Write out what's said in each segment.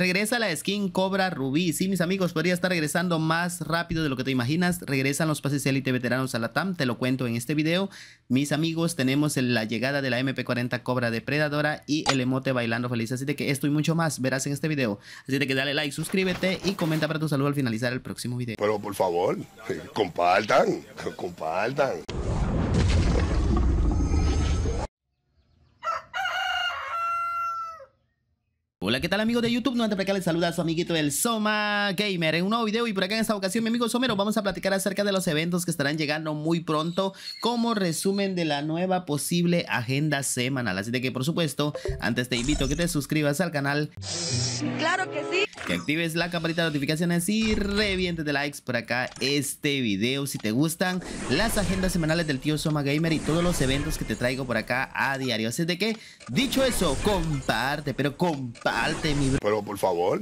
Regresa la skin Cobra Rubí. Sí, mis amigos, podría estar regresando más rápido de lo que te imaginas. Regresan los pases élite veteranos a la TAM, te lo cuento en este video. Mis amigos, tenemos la llegada de la MP40 Cobra Depredadora y el emote bailando feliz. Así de que esto y mucho más verás en este video. Así de que dale like, suscríbete y comenta para tu saludo al finalizar el próximo video. Pero por favor, eh, compartan, compartan. Hola, ¿qué tal amigos de YouTube? No antes de que les saluda a su amiguito del Soma Gamer en un nuevo video y por acá en esta ocasión mi amigo Somero vamos a platicar acerca de los eventos que estarán llegando muy pronto como resumen de la nueva posible agenda semanal. Así de que por supuesto, antes te invito a que te suscribas al canal. ¡Claro que sí! Que actives la campanita de notificaciones y reviente de likes por acá este video si te gustan las agendas semanales del tío Soma Gamer y todos los eventos que te traigo por acá a diario. Así de que, dicho eso, comparte, pero comparte mi Pero por favor,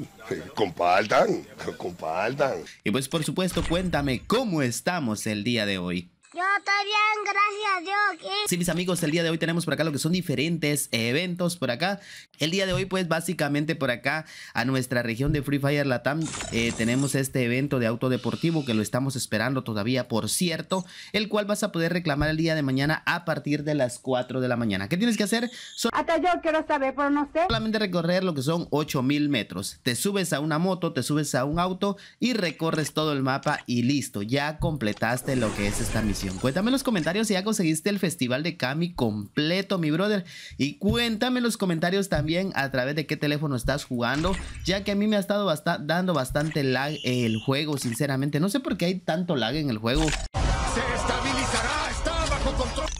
compartan, compartan. Y pues por supuesto, cuéntame cómo estamos el día de hoy. Yo estoy bien, gracias Dios. Sí, mis amigos, el día de hoy tenemos por acá lo que son diferentes eventos por acá. El día de hoy, pues, básicamente por acá a nuestra región de Free Fire Latam eh, tenemos este evento de auto deportivo que lo estamos esperando todavía, por cierto, el cual vas a poder reclamar el día de mañana a partir de las 4 de la mañana. ¿Qué tienes que hacer? Hasta yo quiero saber, pero no sé. Solamente recorrer lo que son 8000 metros. Te subes a una moto, te subes a un auto y recorres todo el mapa y listo. Ya completaste lo que es esta misión. Cuéntame en los comentarios si ya conseguiste el Festival de Kami completo, mi brother. Y cuéntame en los comentarios también a través de qué teléfono estás jugando, ya que a mí me ha estado dando bastante lag el juego, sinceramente. No sé por qué hay tanto lag en el juego.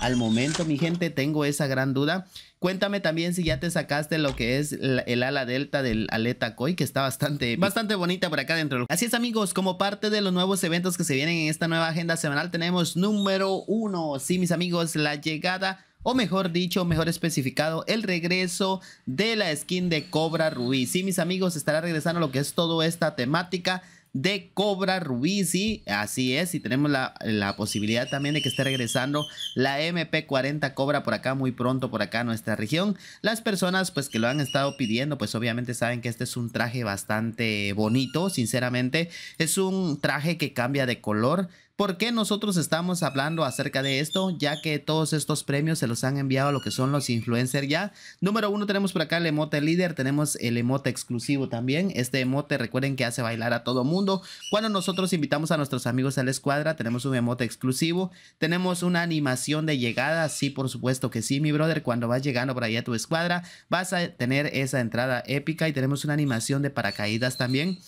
Al momento, mi gente, tengo esa gran duda. Cuéntame también si ya te sacaste lo que es el, ala delta del aleta koi, que está bastante, bastante bonita por acá dentro. Así es, amigos, como parte de los nuevos eventos que se vienen en esta nueva agenda semanal, tenemos número uno. Sí, mis amigos, la llegada o mejor dicho, mejor especificado, el regreso de la skin de Cobra Rubí. Sí, mis amigos, estará regresando lo que es toda esta temática de Cobra Ruiz así es, y tenemos la, la, posibilidad también de que esté regresando la MP40 Cobra por acá muy pronto, por acá en nuestra región. Las personas pues que lo han estado pidiendo, pues obviamente saben que este es un traje bastante bonito, sinceramente, es un traje que cambia de color ¿Por qué nosotros estamos hablando acerca de esto? Ya que todos estos premios se los han enviado a lo que son los influencers ya. Número uno tenemos por acá el emote líder, tenemos el emote exclusivo también. Este emote recuerden que hace bailar a todo mundo. Cuando nosotros invitamos a nuestros amigos a la escuadra tenemos un emote exclusivo. Tenemos una animación de llegada, sí por supuesto que sí mi brother. Cuando vas llegando por ahí a tu escuadra vas a tener esa entrada épica y tenemos una animación de paracaídas también.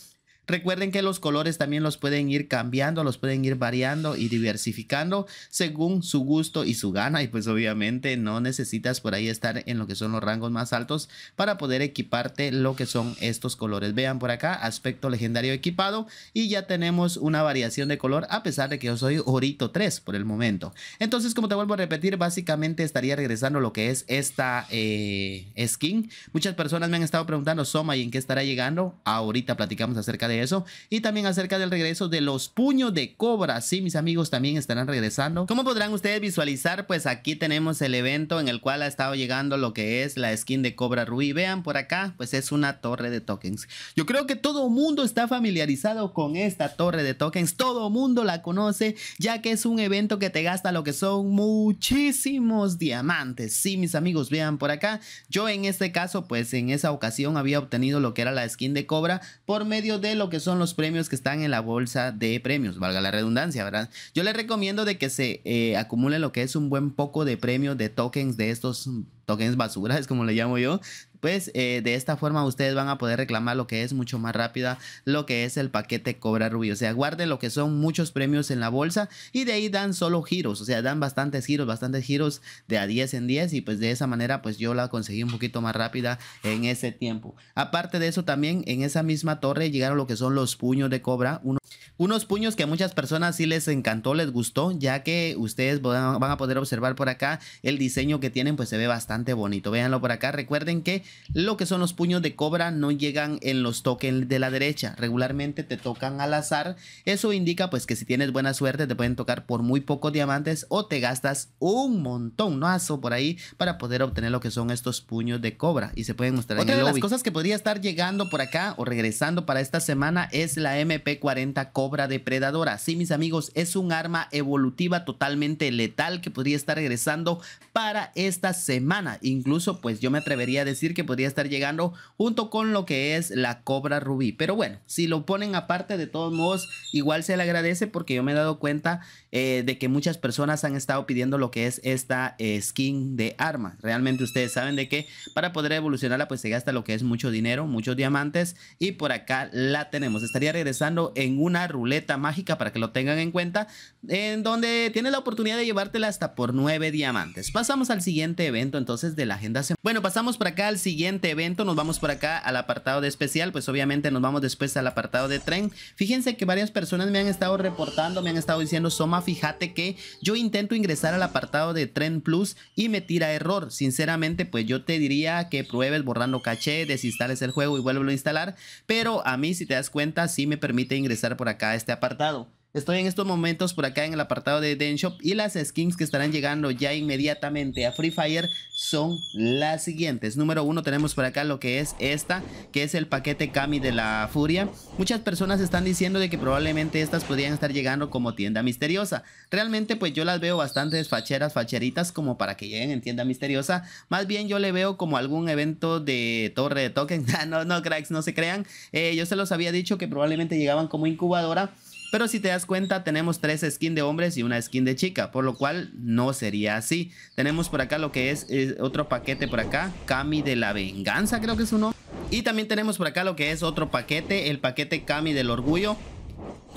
Recuerden que los colores también los pueden ir cambiando, los pueden ir variando y diversificando según su gusto y su gana. Y pues obviamente no necesitas por ahí estar en lo que son los rangos más altos para poder equiparte lo que son estos colores. Vean por acá, aspecto legendario equipado y ya tenemos una variación de color a pesar de que yo soy Orito 3 por el momento. Entonces como te vuelvo a repetir, básicamente estaría regresando lo que es esta eh, skin. Muchas personas me han estado preguntando, Soma, ¿y en qué estará llegando? Ahorita platicamos acerca de eso. Y también acerca del regreso de los puños de cobra. si mis amigos también estarán regresando. Como podrán ustedes visualizar? Pues aquí tenemos el evento en el cual ha estado llegando lo que es la skin de Cobra rui Vean por acá, pues es una torre de tokens. Yo creo que todo mundo está familiarizado con esta torre de tokens. Todo mundo la conoce, ya que es un evento que te gasta lo que son muchísimos diamantes. si mis amigos, vean por acá. Yo en este caso, pues en esa ocasión había obtenido lo que era la skin de Cobra por medio de lo que son los premios que están en la bolsa de premios, valga la redundancia, ¿verdad? Yo les recomiendo de que se eh, acumule lo que es un buen poco de premios de tokens de estos tokens basura, es como le llamo yo, pues eh, de esta forma ustedes van a poder reclamar lo que es mucho más rápida, lo que es el paquete Cobra rubio O sea, guarden lo que son muchos premios en la bolsa y de ahí dan solo giros, o sea, dan bastantes giros, bastantes giros de a 10 en 10 y pues de esa manera pues yo la conseguí un poquito más rápida en ese tiempo. Aparte de eso también en esa misma torre llegaron lo que son los puños de cobra, uno unos puños que a muchas personas sí les encantó, les gustó, ya que ustedes van a poder observar por acá el diseño que tienen, pues se ve bastante bonito. Véanlo por acá. Recuerden que lo que son los puños de cobra no llegan en los tokens de la derecha. Regularmente te tocan al azar. Eso indica pues que si tienes buena suerte te pueden tocar por muy pocos diamantes o te gastas un montón, ¿no? por ahí para poder obtener lo que son estos puños de cobra y se pueden mostrar Otra de las cosas que podría estar llegando por acá o regresando para esta semana es la MP40 Cobra obra depredadora. Sí, mis amigos, es un arma evolutiva totalmente letal que podría estar regresando para esta semana. Incluso, pues yo me atrevería a decir que podría estar llegando junto con lo que es la cobra rubí. Pero bueno, si lo ponen aparte, de todos modos, igual se le agradece porque yo me he dado cuenta eh, de que muchas personas han estado pidiendo lo que es esta eh, skin de arma. Realmente ustedes saben de que para poder evolucionarla, pues se gasta lo que es mucho dinero, muchos diamantes. Y por acá la tenemos. Estaría regresando en una ruleta mágica para que lo tengan en cuenta, en donde tienes la oportunidad de llevártela hasta por 9 diamantes. Pasamos al siguiente evento entonces de la agenda. Bueno, pasamos por acá al siguiente evento, nos vamos por acá al apartado de especial, pues obviamente nos vamos después al apartado de tren. Fíjense que varias personas me han estado reportando, me han estado diciendo, Soma, fíjate que yo intento ingresar al apartado de tren plus y me tira error. Sinceramente, pues yo te diría que pruebes borrando caché, desinstales el juego y vuelve a instalar, pero a mí si te das cuenta, sí me permite ingresar por acá acá este apartado. Estoy en estos momentos por acá en el apartado de Den Shop y las skins que estarán llegando ya inmediatamente a Free Fire son las siguientes. Número uno tenemos por acá lo que es esta, que es el paquete Kami de la Furia. Muchas personas están diciendo de que probablemente estas podrían estar llegando como tienda misteriosa. Realmente pues yo las veo bastante facheras, facheritas como para que lleguen en tienda misteriosa. Más bien yo le veo como algún evento de torre de token. no, no cracks, no se crean. Eh, yo se los había dicho que probablemente llegaban como incubadora. Pero si te das cuenta, tenemos tres skins de hombres y una skin de chica, por lo cual no sería así. Tenemos por acá lo que es, otro paquete por acá, Kami de la Venganza creo que es uno. Y también tenemos por acá lo que es otro paquete, el paquete Kami del Orgullo.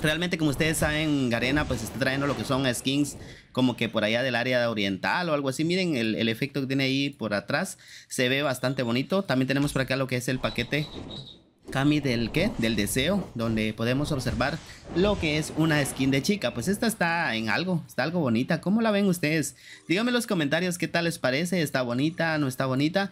Realmente como ustedes saben, Garena pues está trayendo lo que son skins como que por allá del área oriental o algo así. Miren el, el efecto que tiene ahí por atrás, se ve bastante bonito. También tenemos por acá lo que es el paquete Kami del qué? Del deseo, donde podemos observar lo que es una skin de chica. Pues esta está en algo, está algo bonita. ¿Cómo la ven ustedes? Díganme en los comentarios qué tal les parece. ¿Está bonita? ¿No está bonita?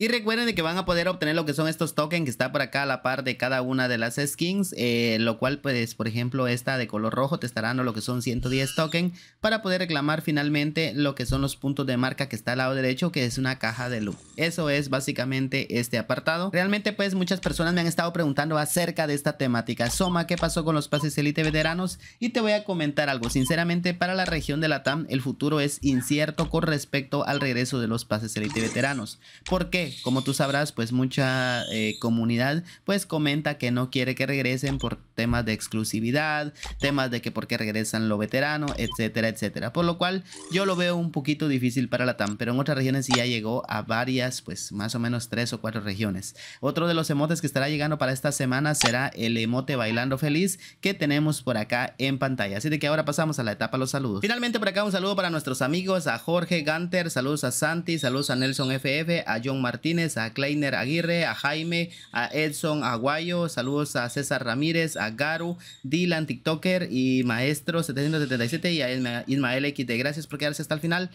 Y recuerden que van a poder obtener lo que son estos tokens que está por acá a la par de cada una de las skins, eh, lo cual pues por ejemplo esta de color rojo te estará dando lo que son 110 tokens para poder reclamar finalmente lo que son los puntos de marca que está al lado derecho que es una caja de luz. Eso es básicamente este apartado. Realmente pues muchas personas me han estado preguntando acerca de esta temática. Soma, ¿qué pasó con los pases elite veteranos? Y te voy a comentar algo. Sinceramente para la región de la TAM el futuro es incierto con respecto al regreso de los pases elite veteranos. ¿Por qué? como tú sabrás, pues mucha eh, comunidad pues comenta que no quiere que regresen por temas de exclusividad, temas de que por qué regresan lo veterano, etcétera, etcétera. Por lo cual yo lo veo un poquito difícil para la TAM, pero en otras regiones sí ya llegó a varias, pues más o menos tres o cuatro regiones. Otro de los emotes que estará llegando para esta semana será el emote bailando feliz que tenemos por acá en pantalla. Así de que ahora pasamos a la etapa los saludos. Finalmente por acá un saludo para nuestros amigos, a Jorge Ganter, saludos a Santi, saludos a Nelson FF, a John Martínez, Martínez, a Kleiner Aguirre, a Jaime, a Edson Aguayo, saludos a César Ramírez, a Garu, Dylan TikToker y Maestro 777 y a Ismael X gracias por quedarse hasta el final.